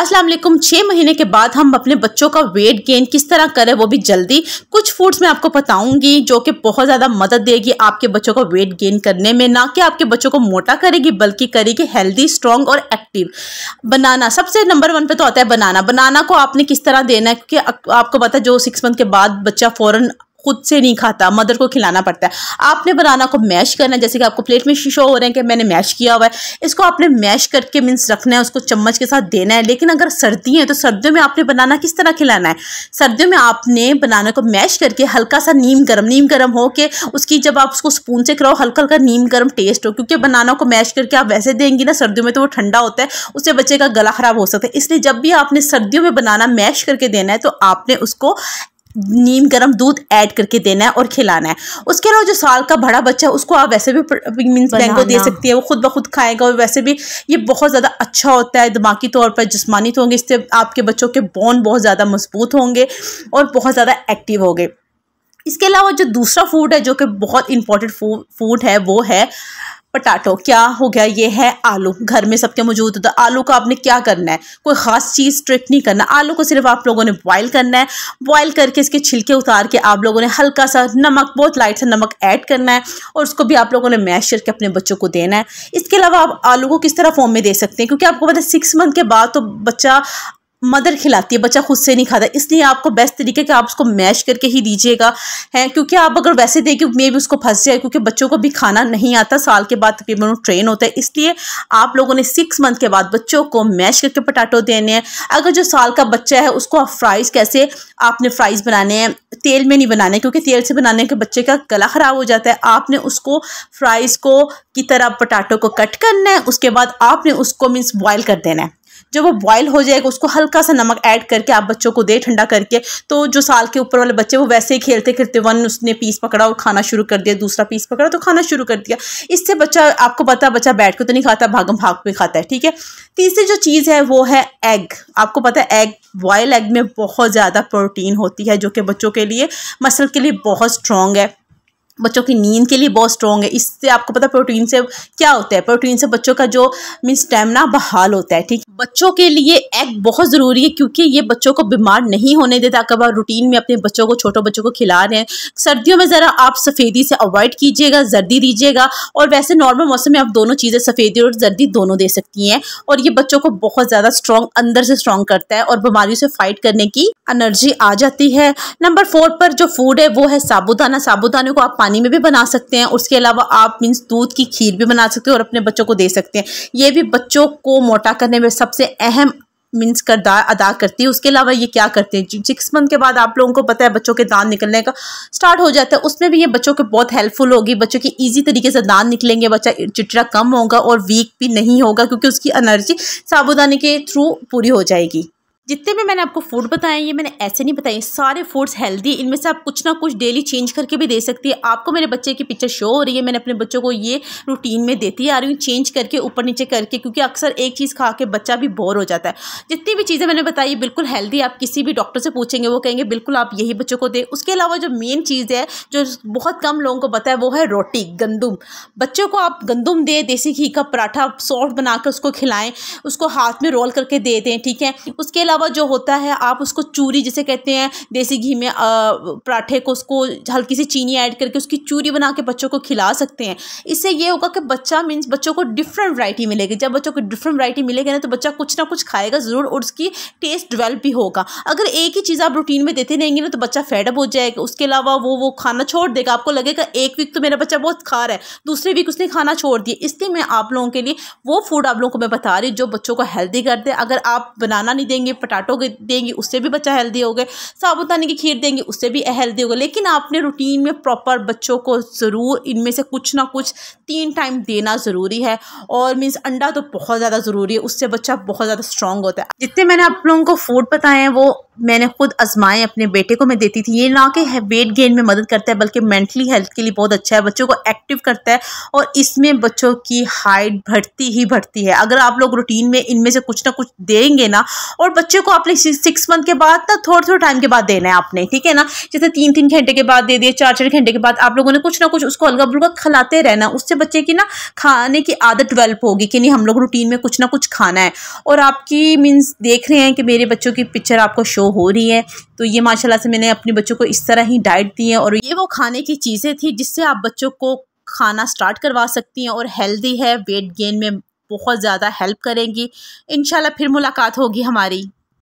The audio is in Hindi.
असलम छः महीने के बाद हम अपने बच्चों का वेट गेन किस तरह करें वो भी जल्दी कुछ फूड्स मैं आपको बताऊंगी जो कि बहुत ज़्यादा मदद देगी आपके बच्चों को वेट गेन करने में ना कि आपके बच्चों को मोटा करेगी बल्कि करेगी हेल्दी स्ट्रॉन्ग और एक्टिव बनाना सबसे नंबर वन पे तो आता है बनाना बनाना को आपने किस तरह देना है क्योंकि आपको पता है जो सिक्स मंथ के बाद बच्चा फ़ौरन खुद से नहीं खाता मदर को खिलाना पड़ता है आपने बनाना को मैश करना है जैसे कि आपको प्लेट में शो हो रहे हैं कि मैंने मैश किया हुआ है इसको आपने मैश करके मीन्स रखना है उसको चम्मच के साथ देना है लेकिन अगर सर्दी है तो सर्दियों में आपने बनाना किस तरह खिलाना है सर्दियों में आपने बनाना को मैश करके हल्का सा नीम गर्म नीम गर्म हो के उसकी जब आप उसको स्पून से कराओ हल्का हल्का नीम गर्म टेस्ट हो क्योंकि बनाना को मैश करके आप वैसे देंगी ना सर्दियों में तो वो ठंडा होता है उससे बच्चे का गला ख़राब हो सकता है इसलिए जब भी आपने सर्दियों में बनाना मैश करके देना है तो आपने उसको नीम गर्म दूध ऐड करके देना है और खिलाना है उसके अलावा जो साल का बड़ा बच्चा है उसको आप वैसे भी मीन्स मैंगो दे सकती है वो खुद ब खुद खाएगा और वैसे भी ये बहुत ज़्यादा अच्छा होता है दिमागी तौर पर जिसमानी तौर तो होंगे इससे आपके बच्चों के बोन बहुत ज़्यादा मजबूत होंगे और बहुत ज़्यादा एक्टिव होंगे इसके अलावा जो दूसरा फूड है जो कि बहुत इंपॉर्टेंट फूड है वो है पटाटो क्या हो गया ये है आलू घर में सबके मौजूद होता है तो आलू को आपने क्या करना है कोई ख़ास चीज़ ट्रिक नहीं करना आलू को सिर्फ आप लोगों ने बॉयल करना है बॉयल करके इसके छिलके उतार के आप लोगों ने हल्का सा नमक बहुत लाइट सा नमक ऐड करना है और उसको भी आप लोगों ने मैश करके अपने बच्चों को देना है इसके अलावा आप आलू को किस तरह फॉर्म में दे सकते हैं क्योंकि आपको पता है सिक्स मंथ के बाद तो बच्चा मदर खिलाती है बच्चा खुद से नहीं खाता इसलिए आपको बेस्ट तरीके का आप उसको मैश करके ही दीजिएगा है क्योंकि आप अगर वैसे देंगे मे भी उसको फंस जाए क्योंकि बच्चों को भी खाना नहीं आता साल के बाद तकरीबन ट्रेन होता है इसलिए आप लोगों ने सिक्स मंथ के बाद बच्चों को मैश करके पटाटो देने हैं अगर जो साल का बच्चा है उसको आप फ्राइज़ कैसे आपने फ्राइज़ बनाने हैं तेल में नहीं बनाने क्योंकि तेल से बनाने के बच्चे का गला ख़राब हो जाता है आपने उसको फ्राइज़ को की तरह पटाटो को कट करना है उसके बाद आपने उसको मीन्स बॉयल कर देना है जब वो बॉयल हो जाएगा उसको हल्का सा नमक ऐड करके आप बच्चों को दे ठंडा करके तो जो साल के ऊपर वाले बच्चे वो वैसे ही खेलते खेलते वन उसने पीस पकड़ा और खाना शुरू कर दिया दूसरा पीस पकड़ा तो खाना शुरू कर दिया इससे बच्चा आपको पता बच्चा बैठ के तो नहीं खाता भागम भाग पे खाता है ठीक है तीसरी जो चीज़ है वो है एग आपको पता है एग बॉयल एग में बहुत ज़्यादा प्रोटीन होती है जो कि बच्चों के लिए मसल के लिए बहुत स्ट्रॉन्ग है बच्चों की नींद के लिए बहुत स्ट्रॉन्ग है इससे आपको पता प्रोटीन से क्या होता है प्रोटीन से बच्चों का जो मीन स्टेमिना बहाल होता है ठीक बच्चों के लिए एग बहुत ज़रूरी है क्योंकि ये बच्चों को बीमार नहीं होने देता कब आप रूटीन में अपने बच्चों को छोटे बच्चों को खिला रहे हैं सर्दियों में ज़रा आप सफ़ेदी से अवॉइड कीजिएगा जर्दी दीजिएगा और वैसे नॉर्मल मौसम में आप दोनों चीज़ें सफ़ेदी और जर्दी दोनों दे सकती हैं और ये बच्चों को बहुत ज़्यादा स्ट्रॉन्ग अंदर से स्ट्रॉन्ग करता है और बीमारियों से फाइट करने की एनर्जी आ जाती है नंबर फोर पर जो फूड है वो है साबुदाना साबुदाने को आप पानी में भी बना सकते हैं उसके अलावा आप मीन्स दूध की खीर भी बना सकते हैं और अपने बच्चों को दे सकते हैं ये भी बच्चों को मोटा करने में सबसे अहम मीन्स करदार अदा करती है उसके अलावा ये क्या करते हैं सिक्स मंथ के बाद आप लोगों को पता है बच्चों के दांत निकलने का स्टार्ट हो जाता है उसमें भी ये बच्चों के बहुत हेल्पफुल होगी बच्चों की इजी तरीके से दांत निकलेंगे बच्चा चिटरा कम होगा और वीक भी नहीं होगा क्योंकि उसकी एनर्जी साबुदाने के थ्रू पूरी हो जाएगी जितने भी मैंने आपको फूड बताए ये मैंने ऐसे नहीं बताए सारे फूड्स हेल्दी इनमें से आप कुछ ना कुछ डेली चेंज करके भी दे सकती है आपको मेरे बच्चे की पिक्चर शो हो रही है मैंने अपने बच्चों को ये रूटीन में देती आ रही हूँ चेंज करके ऊपर नीचे करके क्योंकि अक्सर एक चीज़ खा के बच्चा भी बोर हो जाता है जितनी भी चीज़ें मैंने बताई बिल्कुल हेल्दी आप किसी भी डॉक्टर से पूछेंगे वो कहेंगे बिल्कुल आप यही बच्चों को दें उसके अलावा जो मेन चीज़ है जो बहुत कम लोगों को पता है वो है रोटी गंदुम बच्चों को आप गंदुम दें देसी घी का पराठा सॉफ्ट बनाकर उसको खिलाएँ उसको हाथ में रोल करके दे दें ठीक है उसके अलावा अलावा जो होता है आप उसको चूरी जिसे कहते हैं देसी घी में पराठे को उसको हल्की सी चीनी ऐड करके उसकी चूरी बना के बच्चों को खिला सकते हैं इससे ये होगा कि बच्चा मीन्स बच्चों को डिफरेंट वरायटी मिलेगी जब बच्चों को डिफरेंट वरायटी मिलेगी ना तो बच्चा कुछ ना कुछ खाएगा ज़रूर और उसकी टेस्ट डिवेल्प भी होगा अगर एक ही चीज़ आप रूटीन में देते रहेंगे ना तो बच्चा फैडअप हो जाएगा उसके अलावा वो वो खाना छोड़ देगा आपको लगेगा एक वीक तो मेरा बच्चा बहुत खा रहा है दूसरे वीक उसने खाना छोड़ दिया इसलिए मैं आप लोगों के लिए वो फूड आप लोगों को मैं बता रही हूँ जो बच्चों को हेल्दी करते हैं अगर आप बनाना नहीं देंगे पटाटो देंगे उससे भी बच्चा हेल्दी हो गए साबुदाने की खीर देंगे उससे भी हेल्दी हो गए लेकिन आपने रूटीन में प्रॉपर बच्चों को ज़रूर इनमें से कुछ ना कुछ तीन टाइम देना ज़रूरी है और मीन्स अंडा तो बहुत ज़्यादा ज़रूरी है उससे बच्चा बहुत ज़्यादा स्ट्रांग होता है जितने मैंने आप लोगों को फूड बताए हैं वो मैंने खुद आजमाए अपने बेटे को मैं देती थी ये ना कि वेट गेन में मदद करता है बल्कि मेंटली हेल्थ के लिए बहुत अच्छा है बच्चों को एक्टिव करता है और इसमें बच्चों की हाइट बढ़ती ही बढ़ती है अगर आप लोग रूटीन में इनमें से कुछ ना कुछ देंगे ना और बच्चे को आपने सिक्स मंथ के बाद ना थोड़े थोड़े टाइम के बाद देना है आपने ठीक है ना जैसे तीन तीन घंटे के बाद दे दिए चार चार घंटे के बाद आप लोगों ने कुछ ना कुछ उसको हल्का बुल्का खिलाते रहना उससे बच्चे की ना खाने की आदत डिवेल्प होगी कि नहीं हम लोग रूटीन में कुछ ना कुछ खाना है और आपकी मीन्स देख रहे हैं कि मेरे बच्चों की पिक्चर आपको शो हो रही है तो ये माशाल्लाह से मैंने अपने बच्चों को इस तरह ही डाइट दी है और ये वो खाने की चीज़ें थी जिससे आप बच्चों को खाना स्टार्ट करवा सकती हैं और हेल्दी है वेट गेन में बहुत ज़्यादा हेल्प करेंगी इन फिर मुलाकात होगी हमारी